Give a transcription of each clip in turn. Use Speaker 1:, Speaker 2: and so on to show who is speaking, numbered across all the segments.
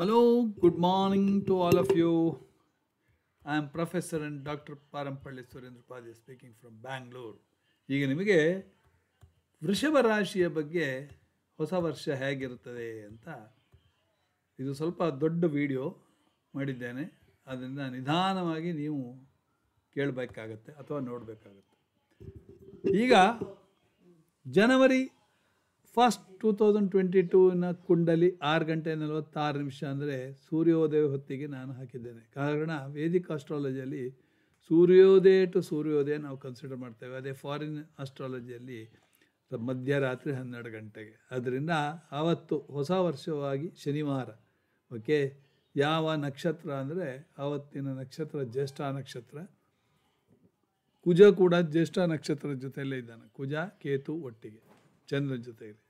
Speaker 1: hello good morning to all of you I am professor and doctor Parampalli Surendra Paje speaking from Bangalore ಈಗ ನಿಮಗೆ ವೃಷಭ ರಾಶಿಯ ಬಗ್ಗೆ ಹೊಸ ವರ್ಷ ಹೇಗಿರುತ್ತದೆ ಅಂತ ಇದು ಸ್ವಲ್ಪ ದೊಡ್ಡ ವಿಡಿಯೋ ಮಾಡಿದ್ದೇನೆ ಅದರಿಂದ ನಿಧಾನವಾಗಿ ನೀವು ಕೇಳಬೇಕಾಗತ್ತೆ ಅಥವಾ ನೋಡಬೇಕಾಗತ್ತೆ ಈಗ ಜನವರಿ ಫಸ್ಟ್ ಟೂ ತೌಸಂಡ್ ಟ್ವೆಂಟಿ ಟೂನ ಕುಂಡಲಿ ಆರು ಗಂಟೆ ನಲವತ್ತಾರು ನಿಮಿಷ ಅಂದರೆ ಸೂರ್ಯೋದಯ ಹೊತ್ತಿಗೆ ನಾನು ಹಾಕಿದ್ದೇನೆ ಕಾರಣ ವೇದಿಕ್ ಆಸ್ಟ್ರಾಲಜಿಯಲ್ಲಿ ಸೂರ್ಯೋದಯ ಟು ಸೂರ್ಯೋದಯ ನಾವು ಕನ್ಸಿಡರ್ ಮಾಡ್ತೇವೆ ಅದೇ ಫಾರಿನ್ ಆಸ್ಟ್ರಾಲಜಿಯಲ್ಲಿ ಮಧ್ಯರಾತ್ರಿ ಹನ್ನೆರಡು ಗಂಟೆಗೆ ಅದರಿಂದ ಆವತ್ತು ಹೊಸ ವರ್ಷವಾಗಿ ಶನಿವಾರ ಓಕೆ ಯಾವ ನಕ್ಷತ್ರ ಅಂದರೆ ಆವತ್ತಿನ ನಕ್ಷತ್ರ ಜ್ಯೇಷ್ಠ ನಕ್ಷತ್ರ ಕುಜ ಕೂಡ ಜ್ಯೇಷ್ಠ ನಕ್ಷತ್ರದ ಜೊತೆಯಲ್ಲೇ ಇದ್ದಾನೆ ಕುಜ ಕೇತು ಒಟ್ಟಿಗೆ ಚಂದ್ರನ ಜೊತೆಯಲ್ಲಿ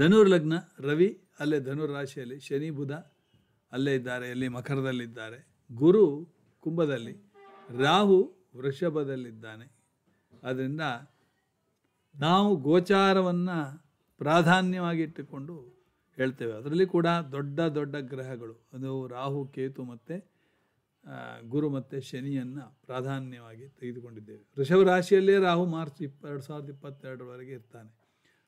Speaker 1: ಧನುರ್ ಲಗ್ನ ರವಿ ಅಲ್ಲೇ ಧನುರ್ ರಾಶಿಯಲ್ಲಿ ಶನಿ ಬುಧ ಅಲ್ಲೇ ಇದ್ದಾರೆ ಅಲ್ಲಿ ಮಕರದಲ್ಲಿದ್ದಾರೆ ಗುರು ಕುಂಭದಲ್ಲಿ ರಾಹು ವೃಷಭದಲ್ಲಿದ್ದಾನೆ ಆದ್ದರಿಂದ ನಾವು ಗೋಚಾರವನ್ನು ಪ್ರಾಧಾನ್ಯವಾಗಿಟ್ಟುಕೊಂಡು ಹೇಳ್ತೇವೆ ಅದರಲ್ಲಿ ಕೂಡ ದೊಡ್ಡ ದೊಡ್ಡ ಗ್ರಹಗಳು ಅದು ರಾಹು ಕೇತು ಮತ್ತು ಗುರು ಮತ್ತು ಶನಿಯನ್ನು ಪ್ರಾಧಾನ್ಯವಾಗಿ ತೆಗೆದುಕೊಂಡಿದ್ದೇವೆ ವೃಷಭ ರಾಶಿಯಲ್ಲೇ ರಾಹು ಮಾರ್ಚ್ ಇಪ್ಪ ಎರಡು ಸಾವಿರದ ಇಪ್ಪತ್ತೆರಡರವರೆಗೆ ಇರ್ತಾನೆ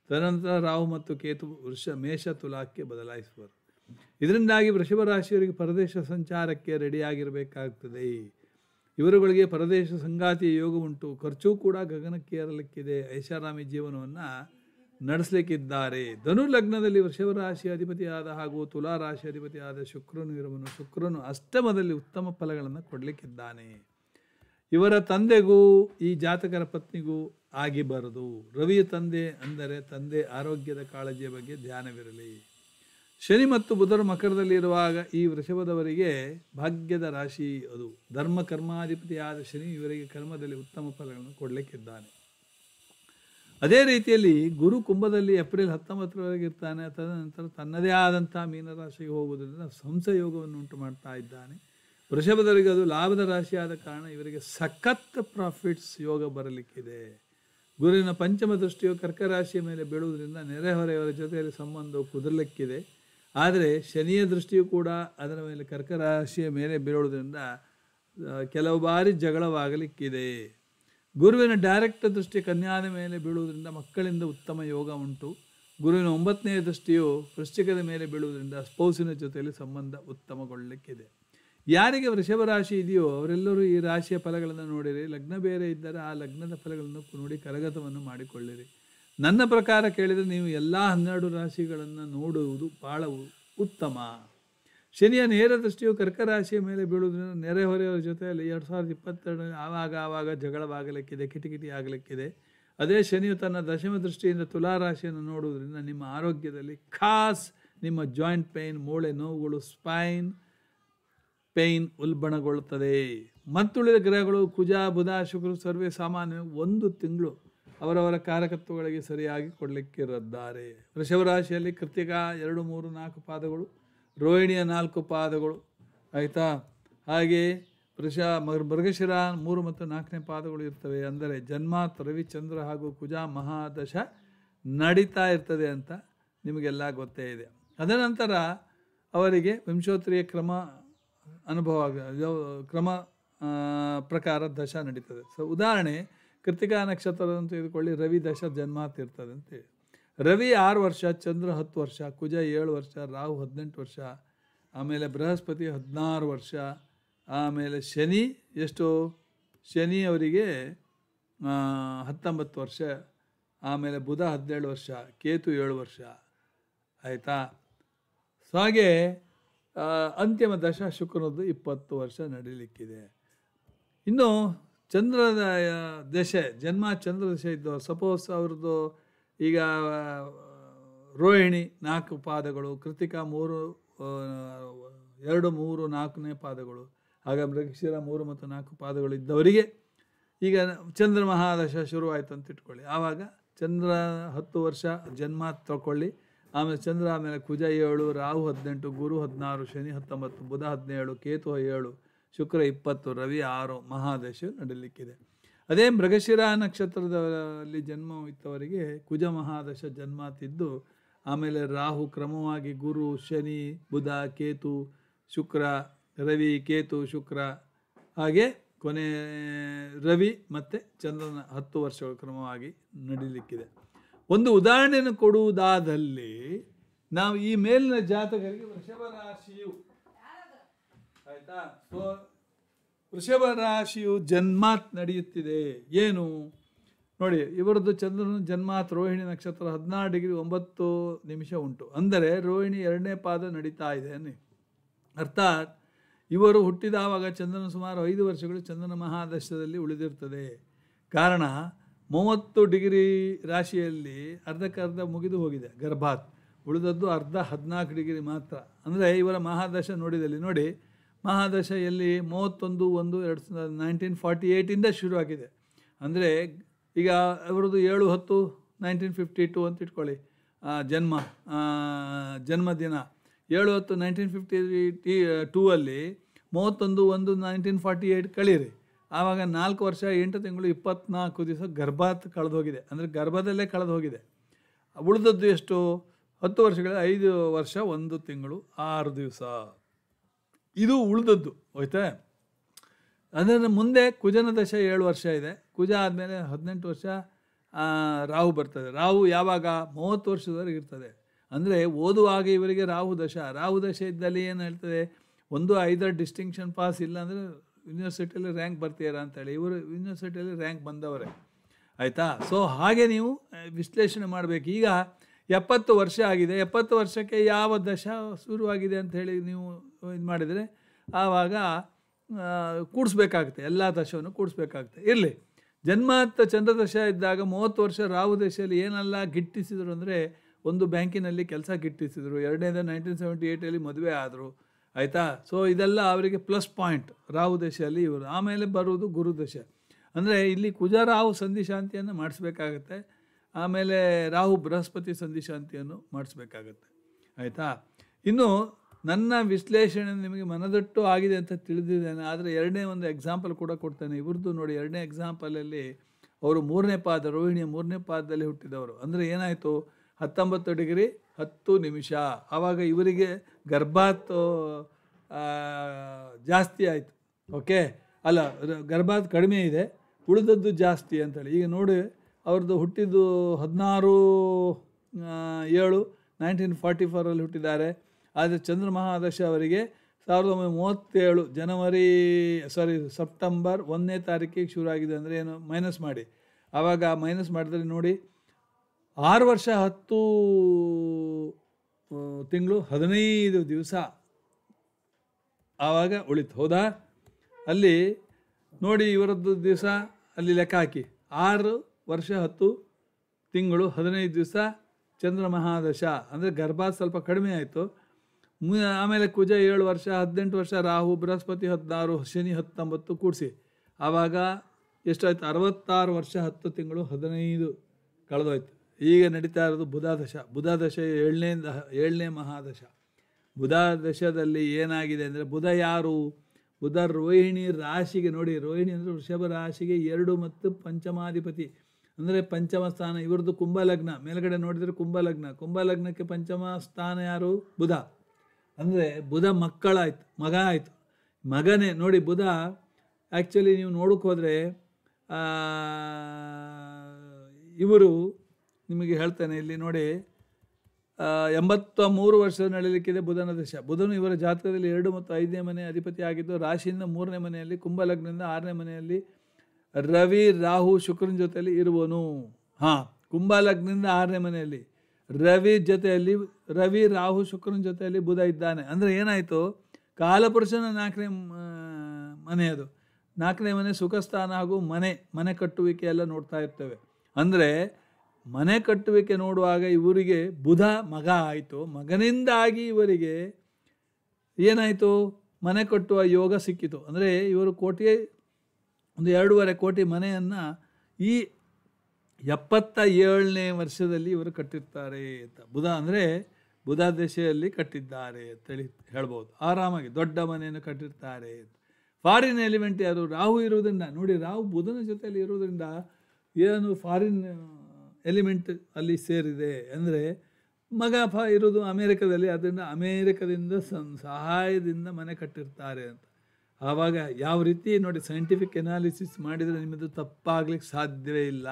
Speaker 1: ತದನಂತರ ರಾಹು ಮತ್ತು ಕೇತು ವೃಷ ಮೇಷ ತುಲಾಕ್ಕೆ ಬದಲಾಯಿಸುವರು ಇದರಿಂದಾಗಿ ವೃಷಭ ರಾಶಿಯವರಿಗೆ ಪರದೇಶ ಸಂಚಾರಕ್ಕೆ ರೆಡಿಯಾಗಿರಬೇಕಾಗ್ತದೆ ಇವರುಗಳಿಗೆ ಪರದೇಶ ಸಂಗಾತಿಯ ಯೋಗ ಉಂಟು ಖರ್ಚು ಕೂಡ ಗಗನಕ್ಕೇರಲಿಕ್ಕಿದೆ ಐಷಾರಾಮಿ ಜೀವನವನ್ನು ನಡೆಸಲಿಕ್ಕಿದ್ದಾರೆ ಧನು ಲಗ್ನದಲ್ಲಿ ವೃಷಭ ರಾಶಿ ಅಧಿಪತಿಯಾದ ಹಾಗೂ ತುಲಾ ರಾಶಿ ಅಧಿಪತಿಯಾದ ಶುಕ್ರನು ಇರುವನು ಶುಕ್ರನು ಅಷ್ಟಮದಲ್ಲಿ ಉತ್ತಮ ಫಲಗಳನ್ನು ಕೊಡಲಿಕ್ಕಿದ್ದಾನೆ ಇವರ ತಂದೆಗೂ ಈ ಜಾತಕರ ಪತ್ನಿಗೂ ಆಗಿಬಾರದು ರವಿಯ ತಂದೆ ಅಂದರೆ ತಂದೆ ಆರೋಗ್ಯದ ಕಾಳಜಿಯ ಬಗ್ಗೆ ಧ್ಯಾನವಿರಲಿ ಶನಿ ಮತ್ತು ಬುಧರು ಇರುವಾಗ ಈ ವೃಷಭದವರಿಗೆ ಭಾಗ್ಯದ ರಾಶಿ ಅದು ಧರ್ಮ ಕರ್ಮಾಧಿಪತಿಯಾದ ಶನಿ ಇವರಿಗೆ ಕರ್ಮದಲ್ಲಿ ಉತ್ತಮ ಫಲಗಳನ್ನು ಕೊಡಲಿಕ್ಕಿದ್ದಾನೆ ಅದೇ ರೀತಿಯಲ್ಲಿ ಗುರು ಕುಂಭದಲ್ಲಿ ಏಪ್ರಿಲ್ ಹತ್ತೊಂಬತ್ತರವರೆಗೆ ಇರ್ತಾನೆ ತದನಂತರ ತನ್ನದೇ ಆದಂಥ ಮೀನರಾಶಿಗೆ ಹೋಗುವುದರಿಂದ ಸಂಸಯೋಗವನ್ನು ಉಂಟು ಮಾಡ್ತಾ ಇದ್ದಾನೆ ವೃಷಭದವರಿಗೆ ಅದು ಲಾಭದ ರಾಶಿಯಾದ ಕಾರಣ ಇವರಿಗೆ ಸಖತ್ ಪ್ರಾಫಿಟ್ಸ್ ಯೋಗ ಬರಲಿಕ್ಕಿದೆ ಗುರುವಿನ ಪಂಚಮ ದೃಷ್ಟಿಯು ಕರ್ಕರಾಶಿಯ ಮೇಲೆ ಬೀಳುವುದರಿಂದ ನೆರೆಹೊರೆಯವರ ಜೊತೆಯಲ್ಲಿ ಸಂಬಂಧವು ಕುದುರಲಿಕ್ಕಿದೆ ಆದರೆ ಶನಿಯ ದೃಷ್ಟಿಯು ಕೂಡ ಅದರ ಮೇಲೆ ಕರ್ಕರಾಶಿಯ ಮೇಲೆ ಬೀಳುವುದರಿಂದ ಕೆಲವು ಬಾರಿ ಜಗಳವಾಗಲಿಕ್ಕಿದೆ ಗುರುವಿನ ಡೈರೆಕ್ಟ್ ದೃಷ್ಟಿ ಕನ್ಯಾದ ಮೇಲೆ ಬೀಳುವುದರಿಂದ ಮಕ್ಕಳಿಂದ ಉತ್ತಮ ಯೋಗ ಉಂಟು ಗುರುವಿನ ಒಂಬತ್ತನೆಯ ದೃಷ್ಟಿಯು ವೃಶ್ಚಿಕದ ಮೇಲೆ ಬೀಳುವುದರಿಂದ ಸ್ಪೌಸಿನ ಜೊತೆಯಲ್ಲಿ ಸಂಬಂಧ ಉತ್ತಮಗೊಳ್ಳಲಿಕ್ಕಿದೆ ಯಾರಿಗೆ ವೃಷಭ ರಾಶಿ ಇದೆಯೋ ಅವರೆಲ್ಲರೂ ಈ ರಾಶಿಯ ಫಲಗಳನ್ನು ನೋಡಿರಿ ಲಗ್ನ ಬೇರೆ ಇದ್ದರೆ ಆ ಲಗ್ನದ ಫಲಗಳನ್ನು ನೋಡಿ ಕರಗತವನ್ನು ಮಾಡಿಕೊಳ್ಳಿರಿ ನನ್ನ ಪ್ರಕಾರ ಕೇಳಿದರೆ ನೀವು ಎಲ್ಲ ಹನ್ನೆರಡು ರಾಶಿಗಳನ್ನು ನೋಡುವುದು ಭಾಳ ಉತ್ತಮ ಶನಿಯ ನೇರ ದೃಷ್ಟಿಯು ರಾಶಿಯ ಮೇಲೆ ಬೀಳುವುದರಿಂದ ನೆರೆಹೊರೆಯವರ ಜೊತೆಯಲ್ಲಿ ಎರಡು ಸಾವಿರದ ಇಪ್ಪತ್ತೆರಡರಲ್ಲಿ ಆವಾಗ ಆವಾಗ ಜಗಳವಾಗಲಿಕ್ಕಿದೆ ಕಿಟಕಿಟಿ ಆಗಲಿಕ್ಕಿದೆ ಅದೇ ಶನಿಯು ತನ್ನ ದಶಮ ದೃಷ್ಟಿಯಿಂದ ತುಲಾರಾಶಿಯನ್ನು ನೋಡುವುದರಿಂದ ನಿಮ್ಮ ಆರೋಗ್ಯದಲ್ಲಿ ಖಾಸ್ ನಿಮ್ಮ ಜಾಯಿಂಟ್ ಪೈನ್ ಮೂಳೆ ನೋವುಗಳು ಸ್ಪೈನ್ ಪೇಯ್ನ್ ಉಲ್ಬಣಗೊಳ್ಳುತ್ತದೆ ಮತ್ತುಳಿದ ಗ್ರಹಗಳು ಕುಜ ಬುಧ ಶುಕ್ರ ಸರ್ವೇ ಸಾಮಾನ್ಯ ಒಂದು ತಿಂಗಳು ಅವರವರ ಕಾರಕತ್ವಗಳಿಗೆ ಸರಿಯಾಗಿ ಕೊಡಲಿಕ್ಕಿರದ್ದಾರೆ ರಾಶಿಯಲ್ಲಿ ಕೃತಿಕ ಎರಡು ಮೂರು ನಾಲ್ಕು ಪಾದಗಳು ರೋಹಿಣಿಯ ನಾಲ್ಕು ಪಾದಗಳು ಆಯಿತಾ ಹಾಗೆ ವೃಷ ಮೃಗಶಿರ ಮೂರು ಮತ್ತು ನಾಲ್ಕನೇ ಪಾದಗಳು ಇರ್ತವೆ ಅಂದರೆ ಜನ್ಮಾತ್ ರವಿಚಂದ್ರ ಹಾಗೂ ಕುಜ ಮಹಾದಶ ನಡೀತಾ ಇರ್ತದೆ ಅಂತ ನಿಮಗೆಲ್ಲ ಗೊತ್ತೇ ಇದೆ ಅದನಂತರ ಅವರಿಗೆ ವಿಂಶೋತ್ರಿಯ ಕ್ರಮ ಅನುಭವ ಕ್ರಮ ಪ್ರಕಾರ ದಶ ನಡೀತದೆ ಸೊ ಉದಾಹರಣೆ ಕೃತಿಕಾ ನಕ್ಷತ್ರ ಅಂತ ತೆಗೆದುಕೊಳ್ಳಿ ರವಿ ದಶ ಜನ್ಮಾತ್ ಇರ್ತದೆ ಅಂತೇಳಿ ರವಿ ಆರು ವರ್ಷ ಚಂದ್ರ ಹತ್ತು ವರ್ಷ ಕುಜ ಏಳು ವರ್ಷ ರಾಹು ಹದಿನೆಂಟು ವರ್ಷ ಆಮೇಲೆ ಬೃಹಸ್ಪತಿ ಹದಿನಾರು ವರ್ಷ ಆಮೇಲೆ ಶನಿ ಎಷ್ಟು ಶನಿ ಅವರಿಗೆ ಹತ್ತೊಂಬತ್ತು ವರ್ಷ ಆಮೇಲೆ ಬುಧ ಹದಿನೇಳು ವರ್ಷ ಕೇತು ಏಳು ವರ್ಷ ಆಯಿತಾ ಸೊ ಹಾಗೆ ಅಂತಿಮ ದಶ ಶುಕ್ರನದ್ದು ಇಪ್ಪತ್ತು ವರ್ಷ ನಡೀಲಿಕ್ಕಿದೆ ಇನ್ನು ಚಂದ್ರದ ದಶೆ ಜನ್ಮ ಚಂದ್ರ ದಶೆ ಇದ್ದವರು ಸಪೋಸ್ ಅವ್ರದ್ದು ಈಗ ರೋಹಿಣಿ ನಾಲ್ಕು ಪಾದಗಳು ಕೃತಿಕಾ ಮೂರು ಎರಡು ಮೂರು ನಾಲ್ಕನೇ ಪಾದಗಳು ಆಗ ಮೃಗಶಿರ ಮೂರು ಮತ್ತು ನಾಲ್ಕು ಪಾದಗಳು ಇದ್ದವರಿಗೆ ಈಗ ಚಂದ್ರ ಮಹಾದಶ ಶುರುವಾಯಿತು ಅಂತ ಇಟ್ಕೊಳ್ಳಿ ಆವಾಗ ಚಂದ್ರ ಹತ್ತು ವರ್ಷ ಜನ್ಮ ತಗೊಳ್ಳಿ ಆಮೇಲೆ ಚಂದ್ರ ಆಮೇಲೆ ಕುಜ ಏಳು ರಾಹು ಹದಿನೆಂಟು ಗುರು ಹದಿನಾರು ಶನಿ ಹತ್ತೊಂಬತ್ತು ಬುಧ ಹದಿನೇಳು ಕೇತು ಏಳು ಶುಕ್ರ ಇಪ್ಪತ್ತು ರವಿ ಆರು ಮಹಾದಶ ನಡೀಲಿಕ್ಕಿದೆ ಅದೇ ಮೃಗಶಿರ ನಕ್ಷತ್ರದಲ್ಲಿ ಇತ್ತವರಿಗೆ ಕುಜ ಮಹಾದಶ ಜನ್ಮಾತಿದ್ದು ಆಮೇಲೆ ರಾಹು ಕ್ರಮವಾಗಿ ಗುರು ಶನಿ ಬುಧ ಕೇತು ಶುಕ್ರ ರವಿ ಕೇತು ಶುಕ್ರ ಹಾಗೆ ಕೊನೆ ರವಿ ಮತ್ತು ಚಂದ್ರನ ಹತ್ತು ವರ್ಷಗಳ ಕ್ರಮವಾಗಿ ನಡೀಲಿಕ್ಕಿದೆ ಒಂದು ಉದಾಹರಣೆಯನ್ನು ಕೊಡುವುದಾದಲ್ಲಿ ನಾವು ಈ ಮೇಲಿನ ಜಾತಕರಿಗೆ ವೃಷಭ ರಾಶಿಯು ಆಯ್ತಾ ಸೊ ವೃಷಭ ರಾಶಿಯು ಜನ್ಮಾತ್ ನಡೆಯುತ್ತಿದೆ ಏನು ನೋಡಿ ಇವರದ್ದು ಚಂದ್ರನ ಜನ್ಮಾತ್ ರೋಹಿಣಿ ನಕ್ಷತ್ರ ಹದಿನಾರು ಡಿಗ್ರಿ ಒಂಬತ್ತು ನಿಮಿಷ ಉಂಟು ಅಂದರೆ ರೋಹಿಣಿ ಎರಡನೇ ಪಾದ ನಡೀತಾ ಇದೆ ಅರ್ಥಾತ್ ಇವರು ಹುಟ್ಟಿದಾವಾಗ ಚಂದ್ರನ ಸುಮಾರು ಐದು ವರ್ಷಗಳು ಚಂದ್ರನ ಮಹಾದಶದಲ್ಲಿ ಉಳಿದಿರ್ತದೆ ಕಾರಣ ಮೂವತ್ತು ಡಿಗ್ರಿ ರಾಶಿಯಲ್ಲಿ ಅರ್ಧಕ್ಕರ್ಧ ಮುಗಿದು ಹೋಗಿದೆ ಗರ್ಭಾತ್ ಉಳಿದದ್ದು ಅರ್ಧ ಹದಿನಾಲ್ಕು ಡಿಗ್ರಿ ಮಾತ್ರ ಅಂದರೆ ಇವರ ಮಹಾದಶ ನೋಡಿದಲ್ಲಿ ನೋಡಿ ಮಹಾದಶ ಎಲ್ಲಿ ಮೂವತ್ತೊಂದು ಒಂದು ಎರಡು ಸಾವಿರದ ನೈನ್ಟೀನ್ ಫಾರ್ಟಿ ಏಯ್ಟಿಂದ ಶುರುವಾಗಿದೆ ಅಂದರೆ ಈಗ ಅವರದ್ದು ಏಳು ಹತ್ತು ನೈನ್ಟೀನ್ ಫಿಫ್ಟಿ ಟು ಅಂತ ಇಟ್ಕೊಳ್ಳಿ ಜನ್ಮ ಜನ್ಮದಿನ ಏಳು ಹತ್ತು ನೈನ್ಟೀನ್ ಫಿಫ್ಟಿ ಟಿ ಟೂ ಅಲ್ಲಿ ಮೂವತ್ತೊಂದು ಒಂದು ನೈನ್ಟೀನ್ ಫಾರ್ಟಿ ಏಯ್ಟ್ ಕಳೀರಿ ಆವಾಗ ನಾಲ್ಕು ವರ್ಷ ಎಂಟು ತಿಂಗಳು ಇಪ್ಪತ್ನಾಲ್ಕು ದಿವಸ ಗರ್ಭ ಕಳೆದು ಹೋಗಿದೆ ಅಂದರೆ ಗರ್ಭದಲ್ಲೇ ಕಳೆದು ಹೋಗಿದೆ ಉಳಿದದ್ದು ಎಷ್ಟು ಹತ್ತು ವರ್ಷಗಳ ಐದು ವರ್ಷ ಒಂದು ತಿಂಗಳು ಆರು ದಿವಸ ಇದು ಉಳಿದದ್ದು ಹೋಯ್ತಾ ಅದರ ಮುಂದೆ ಕುಜನ ದಶ ಏಳು ವರ್ಷ ಇದೆ ಕುಜ ಆದಮೇಲೆ ಹದಿನೆಂಟು ವರ್ಷ ರಾಹು ಬರ್ತದೆ ರಾಹು ಯಾವಾಗ ಮೂವತ್ತು ವರ್ಷದವರೆಗೆ ಇರ್ತದೆ ಅಂದರೆ ಓದುವಾಗ ಇವರಿಗೆ ರಾಹು ದಶ ರಾಹು ದಶೆ ಇದ್ದಲ್ಲಿ ಏನು ಹೇಳ್ತದೆ ಒಂದು ಐದರ ಡಿಸ್ಟಿಂಕ್ಷನ್ ಪಾಸ್ ಇಲ್ಲ ಅಂದರೆ ಯೂನಿವರ್ಸಿಟಿಯಲ್ಲಿ ರ್ಯಾಂಕ್ ಬರ್ತೀರಾ ಅಂತೇಳಿ ಇವರು ಯೂನಿವರ್ಸಿಟಿಯಲ್ಲಿ ರ್ಯಾಂಕ್ ಬಂದವರೇ ಆಯಿತಾ ಸೊ ಹಾಗೆ ನೀವು ವಿಶ್ಲೇಷಣೆ ಮಾಡಬೇಕು ಈಗ ಎಪ್ಪತ್ತು ವರ್ಷ ಆಗಿದೆ ಎಪ್ಪತ್ತು ವರ್ಷಕ್ಕೆ ಯಾವ ದಶ ಶುರುವಾಗಿದೆ ಅಂಥೇಳಿ ನೀವು ಇದು ಮಾಡಿದರೆ ಆವಾಗ ಕೂಡಿಸ್ಬೇಕಾಗುತ್ತೆ ಎಲ್ಲ ದಶವನ್ನು ಕೂಡಿಸ್ಬೇಕಾಗುತ್ತೆ ಇರಲಿ ಜನ್ಮಾಂತ ಚಂದ್ರದಶ ಇದ್ದಾಗ ಮೂವತ್ತು ವರ್ಷ ರಾಹು ದಶೆಯಲ್ಲಿ ಏನೆಲ್ಲ ಗಿಟ್ಟಿಸಿದರು ಅಂದರೆ ಒಂದು ಬ್ಯಾಂಕಿನಲ್ಲಿ ಕೆಲಸ ಗಿಟ್ಟಿಸಿದರು ಎರಡನೇದ ನೈನ್ಟೀನ್ ಸೆವೆಂಟಿ ಏಯ್ಟಲ್ಲಿ ಮದುವೆ ಆದರು ಆಯಿತಾ ಸೊ ಇದೆಲ್ಲ ಅವರಿಗೆ ಪ್ಲಸ್ ಪಾಯಿಂಟ್ ರಾಹು ದಶೆಯಲ್ಲಿ ಇವರು ಆಮೇಲೆ ಬರುವುದು ಗುರುದಶೆ ಅಂದರೆ ಇಲ್ಲಿ ಕುಜ ರಾಹು ಸಂಧಿಶಾಂತಿಯನ್ನು ಮಾಡಿಸ್ಬೇಕಾಗತ್ತೆ ಆಮೇಲೆ ರಾಹು ಬೃಹಸ್ಪತಿ ಶಾಂತಿಯನ್ನು ಮಾಡಿಸ್ಬೇಕಾಗತ್ತೆ ಆಯಿತಾ ಇನ್ನು ನನ್ನ ವಿಶ್ಲೇಷಣೆ ನಿಮಗೆ ಮನದಟ್ಟು ಆಗಿದೆ ಅಂತ ತಿಳಿದಿದ್ದೇನೆ ಆದರೆ ಎರಡನೇ ಒಂದು ಎಕ್ಸಾಂಪಲ್ ಕೂಡ ಕೊಡ್ತೇನೆ ಇವ್ರದ್ದು ನೋಡಿ ಎರಡನೇ ಎಕ್ಸಾಂಪಲಲ್ಲಿ ಅವರು ಮೂರನೇ ಪಾದ ರೋಹಿಣಿಯ ಮೂರನೇ ಪಾದದಲ್ಲಿ ಹುಟ್ಟಿದವರು ಅಂದರೆ ಏನಾಯಿತು ಹತ್ತೊಂಬತ್ತು ಡಿಗ್ರಿ ಹತ್ತು ನಿಮಿಷ ಆವಾಗ ಇವರಿಗೆ ಗರ್ಭಾತ್ ಜಾಸ್ತಿ ಆಯಿತು ಓಕೆ ಅಲ್ಲ ಗರ್ಭಾತ್ ಕಡಿಮೆ ಇದೆ ಉಳಿದದ್ದು ಜಾಸ್ತಿ ಅಂತೇಳಿ ಈಗ ನೋಡಿ ಅವ್ರದ್ದು ಹುಟ್ಟಿದ್ದು ಹದಿನಾರು ಏಳು ನೈನ್ಟೀನ್ ಫಾರ್ಟಿ ಫೋರಲ್ಲಿ ಹುಟ್ಟಿದ್ದಾರೆ ಆದರೆ ಮಹಾದಶ ಅವರಿಗೆ ಸಾವಿರದ ಒಂಬೈನೂರ ಮೂವತ್ತೇಳು ಜನವರಿ ಸಾರಿ ಸೆಪ್ಟೆಂಬರ್ ಒಂದನೇ ತಾರೀಕಿಗೆ ಶುರು ಆಗಿದೆ ಅಂದರೆ ಏನು ಮೈನಸ್ ಮಾಡಿ ಆವಾಗ ಮೈನಸ್ ಮಾಡಿದ್ರೆ ನೋಡಿ ಆರು ವರ್ಷ ಹತ್ತು ತಿಂಗಳು ಹದಿನೈದು ದಿವಸ ಆವಾಗ ಉಳಿತು ಹೌದಾ ಅಲ್ಲಿ ನೋಡಿ ಇವರದ್ದು ದಿವಸ ಅಲ್ಲಿ ಲೆಕ್ಕ ಹಾಕಿ ಆರು ವರ್ಷ ಹತ್ತು ತಿಂಗಳು ಹದಿನೈದು ದಿವಸ ಚಂದ್ರ ಮಹಾದಶ ಅಂದರೆ ಗರ್ಭ ಸ್ವಲ್ಪ ಕಡಿಮೆ ಆಯಿತು ಆಮೇಲೆ ಕುಜ ಏಳು ವರ್ಷ ಹದಿನೆಂಟು ವರ್ಷ ರಾಹು ಬೃಹಸ್ಪತಿ ಹದಿನಾರು ಶನಿ ಹತ್ತೊಂಬತ್ತು ಕೂಡಿಸಿ ಆವಾಗ ಎಷ್ಟಾಯ್ತು ಅರವತ್ತಾರು ವರ್ಷ ಹತ್ತು ತಿಂಗಳು ಹದಿನೈದು ಕಳೆದೋಯ್ತು ಈಗ ನಡೀತಾ ಇರೋದು ಬುಧಾದಶ ಬುಧಾದಶ ಏಳನೇ ಏಳನೇ ಮಹಾದಶ ಬುಧಾದಶದಲ್ಲಿ ಏನಾಗಿದೆ ಅಂದರೆ ಬುಧ ಯಾರು ಬುಧ ರೋಹಿಣಿ ರಾಶಿಗೆ ನೋಡಿ ರೋಹಿಣಿ ಅಂದರೆ ವೃಷಭ ರಾಶಿಗೆ ಎರಡು ಮತ್ತು ಪಂಚಮಾಧಿಪತಿ ಅಂದರೆ ಪಂಚಮ ಸ್ಥಾನ ಇವ್ರದ್ದು ಕುಂಭಲಗ್ನ ಮೇಲ್ಗಡೆ ನೋಡಿದರೆ ಕುಂಭಲಗ್ನ ಕುಂಭಲಗ್ನಕ್ಕೆ ಪಂಚಮ ಸ್ಥಾನ ಯಾರು ಬುಧ ಅಂದರೆ ಬುಧ ಮಕ್ಕಳಾಯ್ತು ಮಗ ಆಯಿತು ಮಗನೇ ನೋಡಿ ಬುಧ ಆ್ಯಕ್ಚುಲಿ ನೀವು ನೋಡೋಕ್ಕೆ ಹೋದರೆ ಇವರು ನಿಮಗೆ ಹೇಳ್ತೇನೆ ಇಲ್ಲಿ ನೋಡಿ ಎಂಬತ್ತ ಮೂರು ವರ್ಷ ನಡೀಲಿಕ್ಕಿದೆ ಬುಧನ ದಶ ಬುಧನು ಇವರ ಜಾತಕದಲ್ಲಿ ಎರಡು ಮತ್ತು ಐದನೇ ಮನೆ ಅಧಿಪತಿ ಆಗಿದ್ದು ರಾಶಿಯಿಂದ ಮೂರನೇ ಮನೆಯಲ್ಲಿ ಕುಂಭಲಗ್ನದಿಂದ ಆರನೇ ಮನೆಯಲ್ಲಿ ರವಿ ರಾಹು ಶುಕ್ರನ ಜೊತೆಯಲ್ಲಿ ಇರುವನು ಹಾಂ ಕುಂಭಲಗ್ನದಿಂದ ಆರನೇ ಮನೆಯಲ್ಲಿ ರವಿ ಜೊತೆಯಲ್ಲಿ ರವಿ ರಾಹು ಶುಕ್ರನ ಜೊತೆಯಲ್ಲಿ ಬುಧ ಇದ್ದಾನೆ ಅಂದರೆ ಏನಾಯಿತು ಕಾಲಪುರುಷನ ನಾಲ್ಕನೇ ಮನೆ ಅದು ನಾಲ್ಕನೇ ಮನೆ ಸುಖಸ್ಥಾನ ಹಾಗೂ ಮನೆ ಮನೆ ಕಟ್ಟುವಿಕೆ ಎಲ್ಲ ನೋಡ್ತಾ ಇರ್ತೇವೆ ಅಂದರೆ ಮನೆ ಕಟ್ಟುವಿಕೆ ನೋಡುವಾಗ ಇವರಿಗೆ ಬುಧ ಮಗ ಆಯಿತು ಮಗನಿಂದಾಗಿ ಇವರಿಗೆ ಏನಾಯಿತು ಮನೆ ಕಟ್ಟುವ ಯೋಗ ಸಿಕ್ಕಿತು ಅಂದರೆ ಇವರು ಕೋಟಿ ಒಂದು ಎರಡೂವರೆ ಕೋಟಿ ಮನೆಯನ್ನು ಈ ಎಪ್ಪತ್ತ ಏಳನೇ ವರ್ಷದಲ್ಲಿ ಇವರು ಕಟ್ಟಿರ್ತಾರೆ ಅಂತ ಬುಧ ಅಂದರೆ ಬುಧ ದೇಶದಲ್ಲಿ ಕಟ್ಟಿದ್ದಾರೆ ಅಂತೇಳಿ ಹೇಳ್ಬೋದು ಆರಾಮಾಗಿ ದೊಡ್ಡ ಮನೆಯನ್ನು ಕಟ್ಟಿರ್ತಾರೆ ಅಂತ ಫಾರಿನ್ ಎಲಿಮೆಂಟ್ ಯಾರು ರಾಹು ಇರುವುದರಿಂದ ನೋಡಿ ರಾಹು ಬುಧನ ಜೊತೆಯಲ್ಲಿ ಇರುವುದರಿಂದ ಏನು ಫಾರಿನ್ ಎಲಿಮೆಂಟ್ ಅಲ್ಲಿ ಸೇರಿದೆ ಅಂದರೆ ಮಗ ಇರೋದು ಅಮೇರಿಕದಲ್ಲಿ ಅದರಿಂದ ಅಮೇರಿಕದಿಂದ ಸಹಾಯದಿಂದ ಮನೆ ಕಟ್ಟಿರ್ತಾರೆ ಅಂತ ಆವಾಗ ಯಾವ ರೀತಿ ನೋಡಿ ಸೈಂಟಿಫಿಕ್ ಎನಾಲಿಸಿಸ್ ಮಾಡಿದರೆ ನಿಮ್ಮದು ತಪ್ಪಾಗ್ಲಿಕ್ಕೆ ಸಾಧ್ಯವೇ ಇಲ್ಲ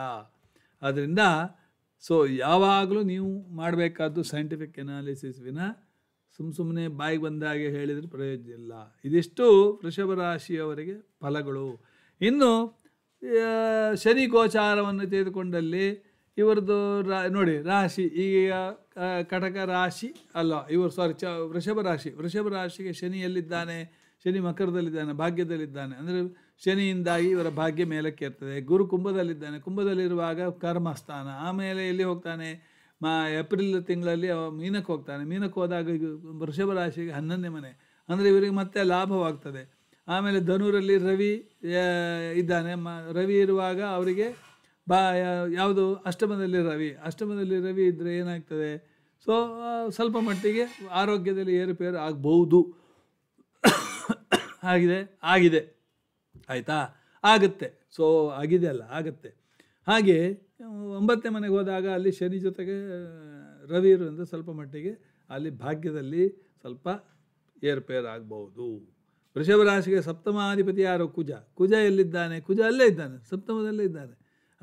Speaker 1: ಆದ್ದರಿಂದ ಸೊ ಯಾವಾಗಲೂ ನೀವು ಮಾಡಬೇಕಾದ್ದು ಸೈಂಟಿಫಿಕ್ ಎನಾಲಿಸಿಸ್ ವಿನ ಸುಮ್ಮ ಸುಮ್ಮನೆ ಬಾಯಿಗೆ ಬಂದಾಗೆ ಹೇಳಿದರೆ ಪ್ರಯೋಜನ ಇಲ್ಲ ಇದಿಷ್ಟು ವೃಷಭ ರಾಶಿಯವರಿಗೆ ಫಲಗಳು ಇನ್ನು ಶನಿ ಗೋಚಾರವನ್ನು ತೆಗೆದುಕೊಂಡಲ್ಲಿ ಇವರದ್ದು ರಾ ನೋಡಿ ರಾಶಿ ಈಗ ಕಟಕ ರಾಶಿ ಅಲ್ಲ ಇವರು ಸಾರಿ ಚ ವೃಷಭ ರಾಶಿ ವೃಷಭ ರಾಶಿಗೆ ಶನಿಯಲ್ಲಿದ್ದಾನೆ ಶನಿ ಮಕರದಲ್ಲಿದ್ದಾನೆ ಭಾಗ್ಯದಲ್ಲಿದ್ದಾನೆ ಅಂದರೆ ಶನಿಯಿಂದಾಗಿ ಇವರ ಭಾಗ್ಯ ಮೇಲಕ್ಕೆ ಇರ್ತದೆ ಗುರು ಕುಂಭದಲ್ಲಿದ್ದಾನೆ ಕುಂಭದಲ್ಲಿರುವಾಗ ಕರ್ಮಸ್ಥಾನ ಆಮೇಲೆ ಎಲ್ಲಿ ಹೋಗ್ತಾನೆ ಮಾ ಏಪ್ರಿಲ್ ತಿಂಗಳಲ್ಲಿ ಮೀನಕ್ಕೆ ಹೋಗ್ತಾನೆ ಮೀನಕ್ಕೆ ಹೋದಾಗ ವೃಷಭ ರಾಶಿಗೆ ಹನ್ನೊಂದನೇ ಮನೆ ಅಂದರೆ ಇವರಿಗೆ ಮತ್ತೆ ಲಾಭವಾಗ್ತದೆ ಆಮೇಲೆ ಧನುರಲ್ಲಿ ರವಿ ಇದ್ದಾನೆ ಮ ರವಿ ಇರುವಾಗ ಅವರಿಗೆ ಬಾ ಯಾವುದು ಅಷ್ಟಮದಲ್ಲಿ ರವಿ ಅಷ್ಟಮದಲ್ಲಿ ರವಿ ಇದ್ದರೆ ಏನಾಗ್ತದೆ ಸೊ ಸ್ವಲ್ಪ ಮಟ್ಟಿಗೆ ಆರೋಗ್ಯದಲ್ಲಿ ಏರುಪೇರು ಆಗ್ಬೌದು ಆಗಿದೆ ಆಗಿದೆ ಆಯಿತಾ ಆಗುತ್ತೆ ಸೊ ಆಗಿದೆ ಅಲ್ಲ ಆಗುತ್ತೆ ಹಾಗೆ ಒಂಬತ್ತನೇ ಮನೆಗೆ ಹೋದಾಗ ಅಲ್ಲಿ ಶನಿ ಜೊತೆಗೆ ರವಿ ಇರೋದ್ರಿಂದ ಸ್ವಲ್ಪ ಮಟ್ಟಿಗೆ ಅಲ್ಲಿ ಭಾಗ್ಯದಲ್ಲಿ ಸ್ವಲ್ಪ ಆಗ್ಬೌದು ವೃಷಭ ರಾಶಿಗೆ ಸಪ್ತಮಾಧಿಪತಿ ಯಾರು ಕುಜ ಕುಜ ಎಲ್ಲಿದ್ದಾನೆ ಕುಜ ಅಲ್ಲೇ ಇದ್ದಾನೆ ಸಪ್ತಮದಲ್ಲೇ ಇದ್ದಾನೆ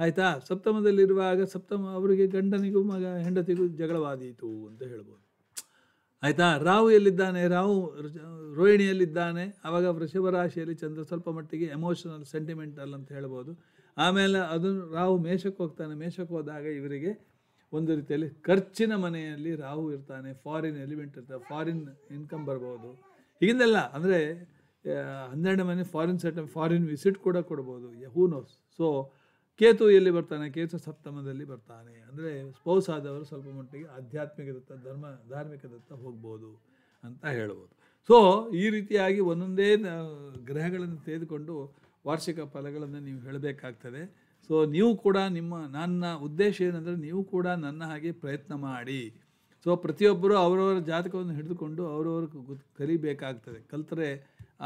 Speaker 1: ಆಯಿತಾ ಸಪ್ತಮದಲ್ಲಿರುವಾಗ ಸಪ್ತಮ ಅವರಿಗೆ ಗಂಡನಿಗೂ ಮಗ ಹೆಂಡತಿಗೂ ಜಗಳವಾದೀತು ಅಂತ ಹೇಳ್ಬೋದು ಆಯಿತಾ ರಾಹು ಎಲ್ಲಿದ್ದಾನೆ ರಾಹು ರೋಹಿಣಿಯಲ್ಲಿದ್ದಾನೆ ಆವಾಗ ರಾಶಿಯಲ್ಲಿ ಚಂದ್ರ ಸ್ವಲ್ಪ ಮಟ್ಟಿಗೆ ಎಮೋಷನಲ್ ಸೆಂಟಿಮೆಂಟಲ್ ಅಂತ ಹೇಳ್ಬೋದು ಆಮೇಲೆ ಅದನ್ನು ರಾಹು ಮೇಷಕ್ಕೆ ಹೋಗ್ತಾನೆ ಮೇಷಕ್ಕೆ ಹೋದಾಗ ಇವರಿಗೆ ಒಂದು ರೀತಿಯಲ್ಲಿ ಖರ್ಚಿನ ಮನೆಯಲ್ಲಿ ರಾಹು ಇರ್ತಾನೆ ಫಾರಿನ್ ಎಲಿಮೆಂಟ್ ಇರ್ತವೆ ಫಾರಿನ್ ಇನ್ಕಮ್ ಬರ್ಬೋದು ಹೀಗಿಂದೆಲ್ಲ ಅಂದರೆ ಹನ್ನೆರಡು ಮನೆ ಫಾರಿನ್ ಸೆಟ್ ಫಾರಿನ್ ವಿಸಿಟ್ ಕೂಡ ಕೊಡ್ಬೋದು ಹೂ ನೋಸ್ ಸೊ ಕೇತು ಎಲ್ಲಿ ಬರ್ತಾನೆ ಕೇತು ಸಪ್ತಮದಲ್ಲಿ ಬರ್ತಾನೆ ಅಂದರೆ ಸ್ಪೌಸ್ ಆದವರು ಸ್ವಲ್ಪ ಮಟ್ಟಿಗೆ ಆಧ್ಯಾತ್ಮಿಕದತ್ತ ಧರ್ಮ ಧಾರ್ಮಿಕದತ್ತ ಹೋಗ್ಬೋದು ಅಂತ ಹೇಳ್ಬೋದು ಸೊ ಈ ರೀತಿಯಾಗಿ ಒಂದೊಂದೇ ಗ್ರಹಗಳನ್ನು ತೆಗೆದುಕೊಂಡು ವಾರ್ಷಿಕ ಫಲಗಳನ್ನು ನೀವು ಹೇಳಬೇಕಾಗ್ತದೆ ಸೊ ನೀವು ಕೂಡ ನಿಮ್ಮ ನನ್ನ ಉದ್ದೇಶ ಏನಂದರೆ ನೀವು ಕೂಡ ನನ್ನ ಹಾಗೆ ಪ್ರಯತ್ನ ಮಾಡಿ ಸೊ ಪ್ರತಿಯೊಬ್ಬರು ಅವರವರ ಜಾತಕವನ್ನು ಹಿಡಿದುಕೊಂಡು ಅವರವರು ಕಲಿಬೇಕಾಗ್ತದೆ ಕಲಿತರೆ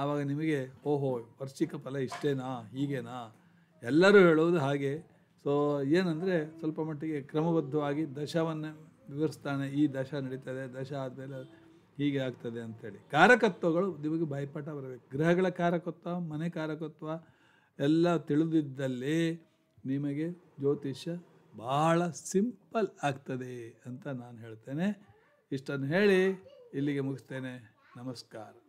Speaker 1: ಆವಾಗ ನಿಮಗೆ ಓಹೋ ವಾರ್ಷಿಕ ಫಲ ಇಷ್ಟೇನಾ ಹೀಗೇನಾ ಎಲ್ಲರೂ ಹೇಳೋದು ಹಾಗೆ ಸೊ ಏನಂದರೆ ಸ್ವಲ್ಪ ಮಟ್ಟಿಗೆ ಕ್ರಮಬದ್ಧವಾಗಿ ದಶವನ್ನು ವಿವರಿಸ್ತಾನೆ ಈ ದಶ ನಡೀತದೆ ದಶ ಆದಮೇಲೆ ಹೀಗೆ ಆಗ್ತದೆ ಅಂತೇಳಿ ಕಾರಕತ್ವಗಳು ನಿಮಗೆ ಭಯಪಾಟ ಬರಬೇಕು ಗ್ರಹಗಳ ಕಾರಕತ್ವ ಮನೆ ಕಾರಕತ್ವ ಎಲ್ಲ ತಿಳಿದಿದ್ದಲ್ಲಿ ನಿಮಗೆ ಜ್ಯೋತಿಷ್ಯ ಭಾಳ ಸಿಂಪಲ್ ಆಗ್ತದೆ ಅಂತ ನಾನು ಹೇಳ್ತೇನೆ ಇಷ್ಟನ್ನು ಹೇಳಿ ಇಲ್ಲಿಗೆ ಮುಗಿಸ್ತೇನೆ ನಮಸ್ಕಾರ